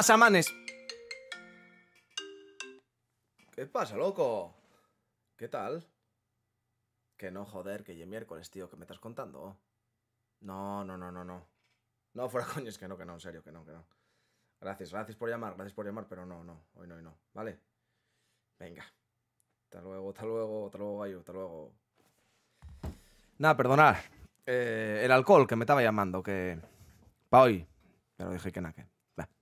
pasa, manes? ¿Qué pasa, loco? ¿Qué tal? Que no, joder, que ya miércoles, tío, que me estás contando. No, no, no, no, no. No, fuera coño, es que no, que no, en serio, que no, que no. Gracias, gracias por llamar, gracias por llamar, pero no, no, hoy no, hoy no, ¿vale? Venga. Hasta luego, hasta luego, hasta luego, gallo, hasta luego. Nada, perdonad. Eh, el alcohol que me estaba llamando, que... Pa' hoy. Pero dije que nada, que...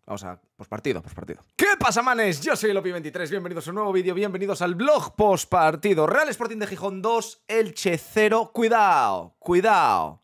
Vamos a pospartido, pospartido. ¿Qué pasa, manes? Yo soy Lopi23, bienvenidos a un nuevo vídeo, bienvenidos al blog pospartido. Real Sporting de Gijón 2, Elche 0. Cuidado, cuidado,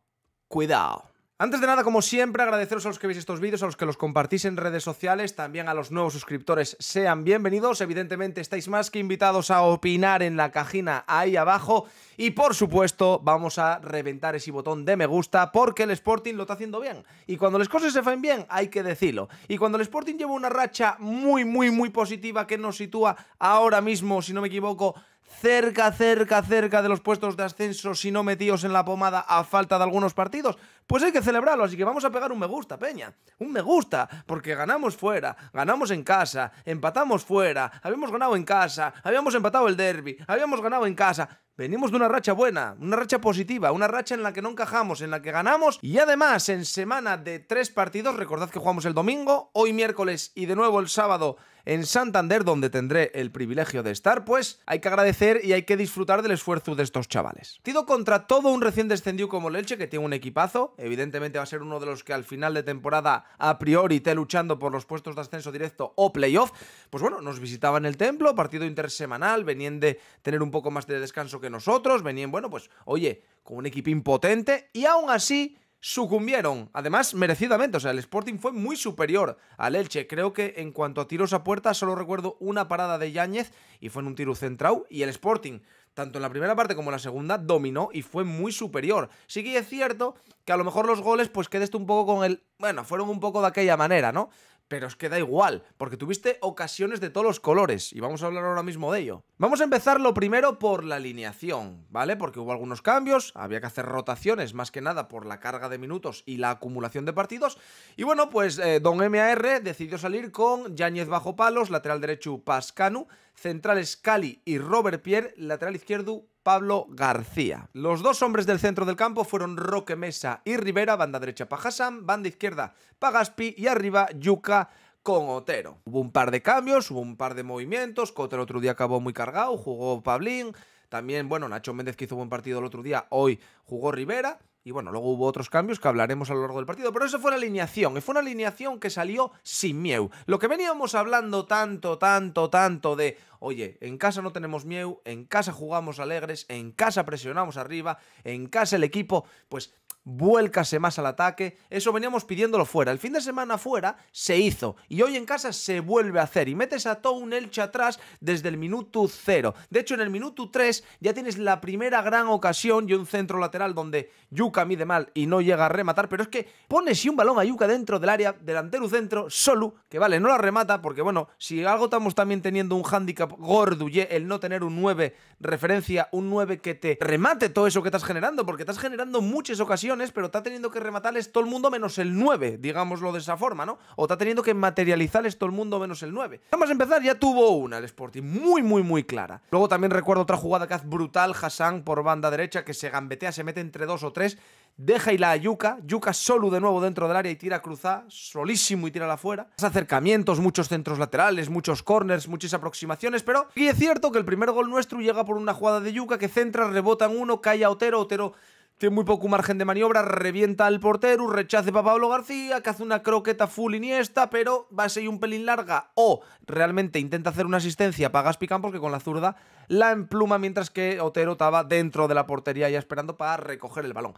cuidado. Antes de nada, como siempre, agradeceros a los que veis estos vídeos, a los que los compartís en redes sociales, también a los nuevos suscriptores, sean bienvenidos. Evidentemente, estáis más que invitados a opinar en la cajina ahí abajo. Y por supuesto, vamos a reventar ese botón de me gusta porque el Sporting lo está haciendo bien. Y cuando las cosas se van bien, hay que decirlo. Y cuando el Sporting lleva una racha muy, muy, muy positiva que nos sitúa ahora mismo, si no me equivoco, cerca, cerca, cerca de los puestos de ascenso, si no metidos en la pomada a falta de algunos partidos, pues hay que celebrarlo, así que vamos a pegar un me gusta, Peña. Un me gusta, porque ganamos fuera, ganamos en casa, empatamos fuera, habíamos ganado en casa, habíamos empatado el derby, habíamos ganado en casa. Venimos de una racha buena, una racha positiva, una racha en la que no encajamos, en la que ganamos y además en semana de tres partidos, recordad que jugamos el domingo, hoy miércoles y de nuevo el sábado en Santander, donde tendré el privilegio de estar, pues hay que agradecer y hay que disfrutar del esfuerzo de estos chavales. Tido contra todo un recién descendido como el Elche, que tiene un equipazo, evidentemente va a ser uno de los que al final de temporada a priori esté luchando por los puestos de ascenso directo o playoff, pues bueno, nos visitaban el templo, partido intersemanal, venían de tener un poco más de descanso que nosotros, venían, bueno, pues oye, con un equipo impotente y aún así sucumbieron, además merecidamente, o sea, el Sporting fue muy superior al Elche, creo que en cuanto a tiros a puerta solo recuerdo una parada de Yáñez y fue en un tiro central, y el Sporting tanto en la primera parte como en la segunda, dominó y fue muy superior. Sí que es cierto que a lo mejor los goles, pues quedaste un poco con el. Bueno, fueron un poco de aquella manera, ¿no? pero os queda igual, porque tuviste ocasiones de todos los colores y vamos a hablar ahora mismo de ello. Vamos a empezar lo primero por la alineación, ¿vale? Porque hubo algunos cambios, había que hacer rotaciones más que nada por la carga de minutos y la acumulación de partidos. Y bueno, pues eh, Don MAR decidió salir con Yáñez bajo palos, lateral derecho Pascanu, centrales Cali y Robert Pierre, lateral izquierdo Pablo García. Los dos hombres del centro del campo fueron Roque Mesa y Rivera, banda derecha Pajasán, banda izquierda Pagaspi y arriba Yuca con Otero. Hubo un par de cambios, hubo un par de movimientos, el otro día acabó muy cargado, jugó Pablín, también, bueno, Nacho Méndez que hizo buen partido el otro día, hoy jugó Rivera, y bueno, luego hubo otros cambios que hablaremos a lo largo del partido, pero esa fue la alineación, y fue una alineación que salió sin miedo. Lo que veníamos hablando tanto, tanto, tanto de, oye, en casa no tenemos miedo, en casa jugamos alegres, en casa presionamos arriba, en casa el equipo, pues vuélcase más al ataque. Eso veníamos pidiéndolo fuera. El fin de semana fuera se hizo y hoy en casa se vuelve a hacer. Y metes a todo un Elche atrás desde el minuto cero. De hecho, en el minuto tres ya tienes la primera gran ocasión y un centro lateral donde Yuka mide mal y no llega a rematar. Pero es que pones y un balón a Yuka dentro del área, delantero centro, solo, que vale, no la remata porque, bueno, si algo estamos también teniendo un hándicap Gorduye, el no tener un 9 referencia, un 9 que te remate todo eso que estás generando, porque estás generando muchas ocasiones, pero está teniendo que rematarles todo el mundo menos el 9, digámoslo de esa forma, ¿no? O está teniendo que materializarles todo el mundo menos el 9. Vamos a empezar, ya tuvo una el Sporting, muy, muy, muy clara. Luego también recuerdo otra jugada que hace brutal Hassan por banda derecha, que se gambetea, se mete entre dos o tres Deja y la Yuca. Yuca solo de nuevo dentro del área y tira cruzada. Solísimo y tira la afuera. Acercamientos, muchos centros laterales, muchos corners, muchas aproximaciones. Pero y es cierto que el primer gol nuestro llega por una jugada de Yuca que centra, rebota en uno, cae a Otero. Otero tiene muy poco margen de maniobra, revienta al portero, rechace para Pablo García, que hace una croqueta full iniesta, pero va a ser un pelín larga. O realmente intenta hacer una asistencia para Gaspi porque con la zurda la empluma, mientras que Otero estaba dentro de la portería ya esperando para recoger el balón.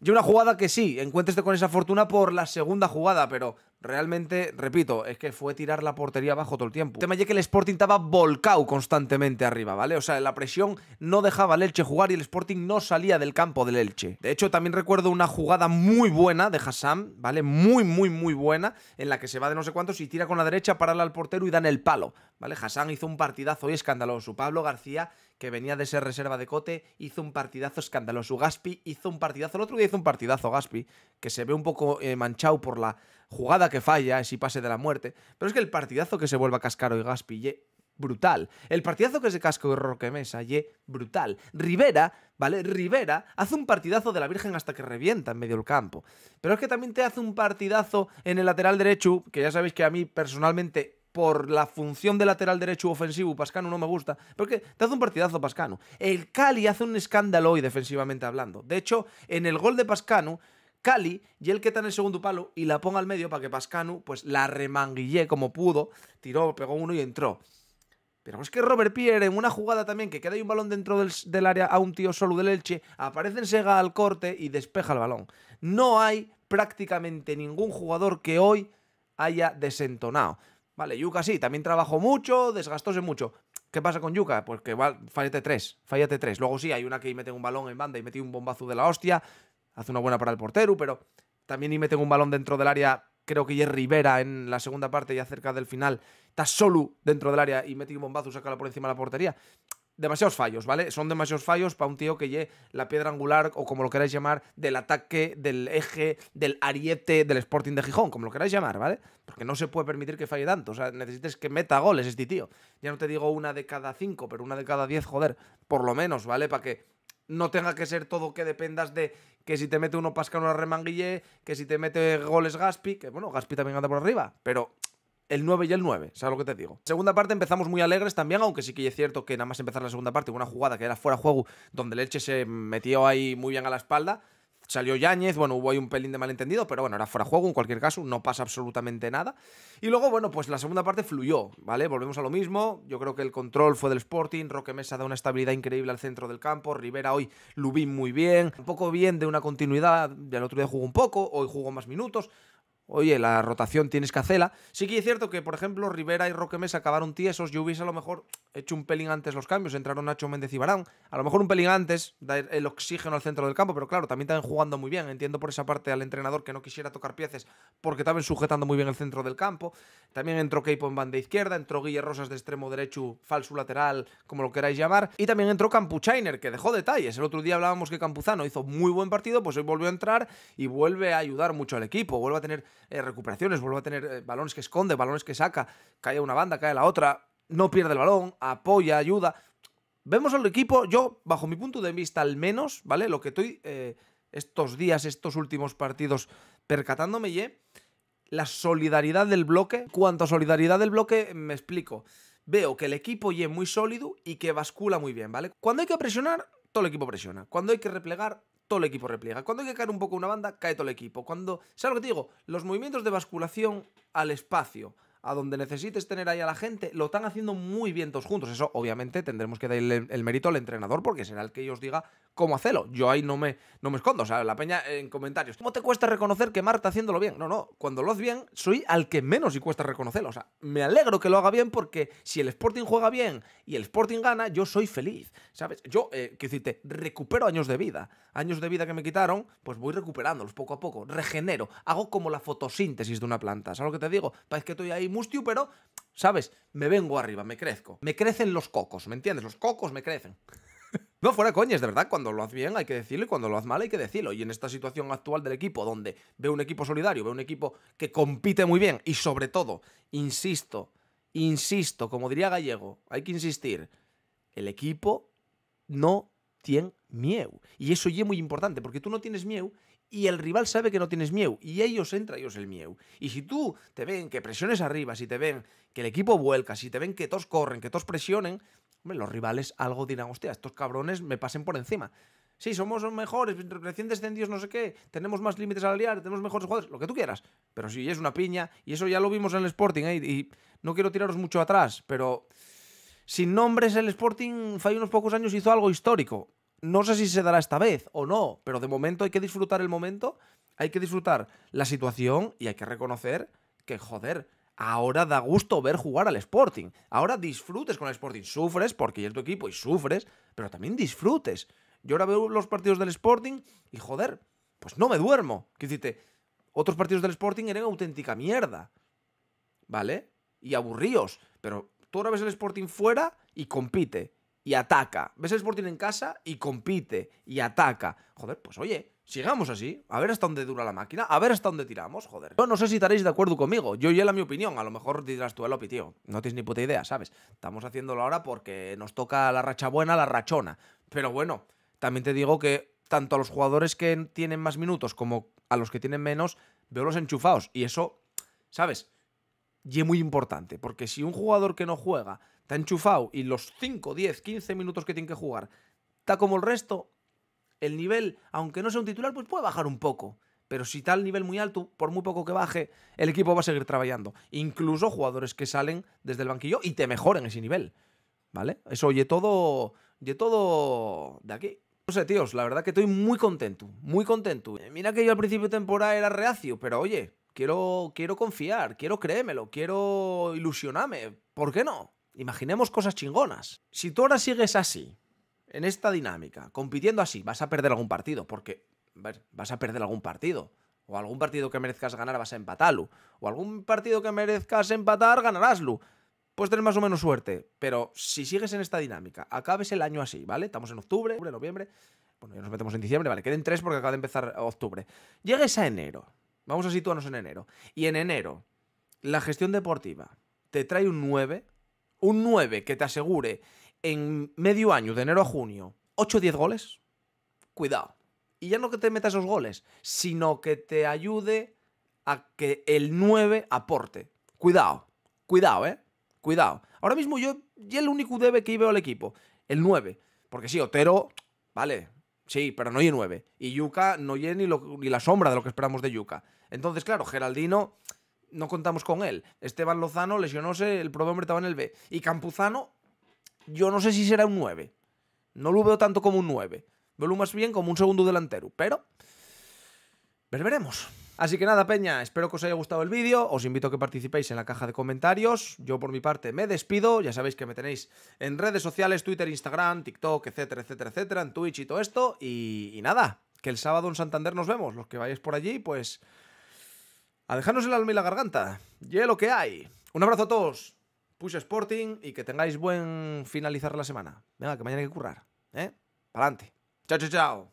Y una jugada que sí, encuentreste con esa fortuna por la segunda jugada, pero realmente, repito, es que fue tirar la portería abajo todo el tiempo. El tema es que el Sporting estaba volcado constantemente arriba, ¿vale? O sea, la presión no dejaba al Elche jugar y el Sporting no salía del campo del Elche. De hecho, también recuerdo una jugada muy buena de Hassan, ¿vale? Muy, muy, muy buena, en la que se va de no sé cuántos y tira con la derecha, para al portero y dan el palo, ¿vale? Hassan hizo un partidazo y escandaloso. Pablo García que venía de ser reserva de Cote, hizo un partidazo escandaloso. Gaspi hizo un partidazo, el otro día hizo un partidazo Gaspi, que se ve un poco eh, manchado por la jugada que falla, si pase de la muerte. Pero es que el partidazo que se vuelva a cascar hoy Gaspi, ye, brutal. El partidazo que se casca hoy Roque Mesa, ye, brutal. Rivera, ¿vale? Rivera hace un partidazo de la Virgen hasta que revienta en medio del campo. Pero es que también te hace un partidazo en el lateral derecho, que ya sabéis que a mí personalmente por la función de lateral derecho ofensivo, Pascano no me gusta, porque te hace un partidazo Pascano. El Cali hace un escándalo hoy defensivamente hablando. De hecho, en el gol de Pascano, Cali y el que está en el segundo palo y la ponga al medio para que Pascano pues la remanguille como pudo, tiró, pegó uno y entró. Pero es que Robert Pierre, en una jugada también que queda ahí un balón dentro del, área a un tío solo del Elche, aparece en Sega al corte y despeja el balón. No hay prácticamente ningún jugador que hoy haya desentonado. Vale, Yuka sí, también trabajó mucho, desgastóse mucho. ¿Qué pasa con Yuka? Pues que fallate tres, fallate tres. Luego sí, hay una que mete un balón en banda y mete un bombazo de la hostia, hace una buena para el portero, pero también y mete un balón dentro del área, creo que es Rivera en la segunda parte, ya cerca del final, está solo dentro del área y mete un bombazo, saca por encima de la portería demasiados fallos, ¿vale? Son demasiados fallos para un tío que lleve la piedra angular o como lo queráis llamar, del ataque, del eje, del ariete del Sporting de Gijón, como lo queráis llamar, ¿vale? Porque no se puede permitir que falle tanto. O sea, necesites que meta goles este tío. Ya no te digo una de cada cinco, pero una de cada diez, joder, por lo menos, ¿vale? Para que no tenga que ser todo que dependas de que si te mete uno Pascal una remanguille, que si te mete goles Gaspi, que bueno, Gaspi también anda por arriba, pero el 9 y el 9, ¿sabes lo que te digo? Segunda parte empezamos muy alegres también, aunque sí que es cierto que nada más empezar la segunda parte, una jugada que era fuera de juego, donde Leche se metió ahí muy bien a la espalda, salió Yáñez, bueno, hubo ahí un pelín de malentendido, pero bueno, era fuera de juego en cualquier caso, no pasa absolutamente nada. Y luego, bueno, pues la segunda parte fluyó, ¿vale? Volvemos a lo mismo, yo creo que el control fue del Sporting, Roque Mesa da una estabilidad increíble al centro del campo, Rivera hoy Lubín muy bien, un poco bien de una continuidad, el otro día jugó un poco, hoy jugó más minutos, oye, la rotación tienes que hacerla. Sí que es cierto que, por ejemplo, Rivera y Roque Mesa acabaron tiesos. Yo hubiese a lo mejor hecho un pelín antes los cambios. Entraron Nacho Méndez y Barán. A lo mejor un pelín antes, dar el oxígeno al centro del campo. Pero claro, también están jugando muy bien. Entiendo por esa parte al entrenador que no quisiera tocar piezas porque estaban sujetando muy bien el centro del campo. También entró Keipo en banda izquierda. Entró Guillermo Rosas de extremo derecho, falso lateral, como lo queráis llamar. Y también entró Campuchainer, que dejó detalles. El otro día hablábamos que Campuzano hizo muy buen partido. Pues hoy volvió a entrar y vuelve a ayudar mucho al equipo. Vuelve a tener eh, recuperaciones, vuelve a tener eh, balones que esconde, balones que saca, cae una banda, cae la otra, no pierde el balón, apoya, ayuda. Vemos al equipo, yo, bajo mi punto de vista al menos, ¿vale? Lo que estoy eh, estos días, estos últimos partidos percatándome, ye, la solidaridad del bloque. cuánta solidaridad del bloque, me explico. Veo que el equipo es muy sólido y que bascula muy bien, ¿vale? Cuando hay que presionar, todo el equipo presiona. Cuando hay que replegar, todo el equipo repliega. Cuando hay que caer un poco una banda, cae todo el equipo. Cuando, ¿sabes lo que te digo? Los movimientos de basculación al espacio, a donde necesites tener ahí a la gente, lo están haciendo muy bien todos juntos. Eso obviamente tendremos que darle el, mérito al entrenador porque será el que ellos diga cómo hacerlo. Yo ahí no me, no me escondo, o sea, la peña en comentarios. ¿Cómo te cuesta reconocer que Marta haciéndolo bien? No, no, cuando lo haces bien soy al que menos y cuesta reconocerlo. O sea, me alegro que lo haga bien porque si el Sporting juega bien y el Sporting gana, yo soy feliz, ¿sabes? Yo, eh, quiero decirte, recupero años de vida. Años de vida que me quitaron, pues voy recuperándolos poco a poco, regenero, hago como la fotosíntesis de una planta. ¿Sabes lo que te digo? Parece que estoy ahí Mustio, pero, ¿sabes? Me vengo arriba, me crezco. Me crecen los cocos, ¿me entiendes? Los cocos me crecen. No, fuera coñes, de verdad, cuando lo haz bien hay que decirlo y cuando lo haz mal hay que decirlo. Y en esta situación actual del equipo, donde veo un equipo solidario, veo un equipo que compite muy bien y sobre todo, insisto, insisto, como diría Gallego, hay que insistir, el equipo no tien Y eso ya es muy importante, porque tú no tienes miedo, y el rival sabe que no tienes miedo, y ellos entran, ellos el miedo. Y si tú te ven que presiones arriba, si te ven que el equipo vuelca, si te ven que todos corren, que todos presionen, los rivales algo dirán, hostia, estos cabrones me pasen por encima. Sí, somos mejores, recién descendidos, no sé qué, tenemos más límites salariales, tenemos mejores jugadores, lo que tú quieras. Pero si es una piña, y eso ya lo vimos en el Sporting, ¿eh? y no quiero tiraros mucho atrás, pero sin nombres el Sporting hace unos pocos años hizo algo histórico no sé si se dará esta vez o no, pero de momento hay que disfrutar el momento, hay que disfrutar la situación y hay que reconocer que, joder, ahora da gusto ver jugar al Sporting. Ahora disfrutes con el Sporting. Sufres porque es tu equipo y sufres, pero también disfrutes. Yo ahora veo los partidos del Sporting y, joder, pues no me duermo. Que hiciste? Otros partidos del Sporting eran auténtica mierda. ¿Vale? Y aburridos. Pero tú ahora ves el Sporting fuera y compite y ataca. Ves el Sporting en casa y compite y ataca. Joder, pues oye, Sigamos así, a ver hasta dónde dura la máquina, a ver hasta dónde tiramos, joder. Yo no sé si estaréis de acuerdo conmigo, yo y mi opinión, a lo mejor dirás tú, opi tío, no tienes ni puta idea, ¿sabes? Estamos haciéndolo ahora porque nos toca la racha buena, la rachona. Pero bueno, también te digo que tanto a los jugadores que tienen más minutos como a los que tienen menos, veo los enchufados y eso, ¿sabes? y es muy importante, porque si un jugador que no juega está enchufado y los 5, 10, 15 minutos que tiene que jugar está como el resto, el nivel, aunque no sea un titular, pues puede bajar un poco. Pero si está el nivel muy alto, por muy poco que baje, el equipo va a seguir trabajando. Incluso jugadores que salen desde el banquillo y te mejoren ese nivel. ¿Vale? Eso oye todo. Oye todo de aquí. No sé, tíos, la verdad que estoy muy contento. Muy contento. Mira que yo al principio de temporada era reacio, pero oye, quiero, confiar, quiero creérmelo, quiero ilusionarme. ¿Por qué no? Imaginemos cosas chingonas. Si tú ahora sigues así, en esta dinámica, compitiendo así, vas a perder algún partido, porque vas a perder algún partido. O algún partido que merezcas ganar vas a empatarlo. O algún partido que merezcas empatar ganaráslo. Puedes tener más o menos suerte. Pero si sigues en esta dinámica, acabes el año así, ¿vale? Estamos en octubre, octubre, noviembre. Bueno, ya nos metemos en diciembre, vale. Queden tres porque acaba de empezar octubre. Llegues a enero Vamos a situarnos en enero. Y en enero, la gestión deportiva te trae un 9, un 9 que te asegure en medio año, de enero a junio, 8 o 10 goles. Cuidado. Y ya no que te metas esos goles, sino que te ayude a que el 9 aporte. Cuidado, cuidado, ¿eh? Cuidado. Ahora mismo yo, ya el único debe que veo al equipo, el 9. Porque sí, Otero, vale, Sí, pero no hay 9. Y Yuka no tiene ni, la sombra de lo que esperamos de Yuka. Entonces, claro, Geraldino no contamos con él. Esteban Lozano lesionóse, el problema estaba en el B. Y Campuzano, yo no sé si será un 9. No lo veo tanto como un 9. Veo más bien como un segundo delantero. Pero, pues veremos. Así que nada, Peña, espero que os haya gustado el vídeo. Os invito a que participéis en la caja de comentarios. Yo por mi parte me despido. Ya sabéis que me tenéis en redes sociales, Twitter, Instagram, TikTok, etcétera, etcétera, etcétera, en Twitch y todo esto. Y, nada, que el sábado en Santander nos vemos. Los que vayáis por allí, pues... A dejarnos el alma y la garganta. Y lo que hay. Un abrazo a todos. Push Sporting y que tengáis buen finalizar la semana. Venga, que mañana hay que currar. ¿Eh? Para adelante. Chao, chao, chao.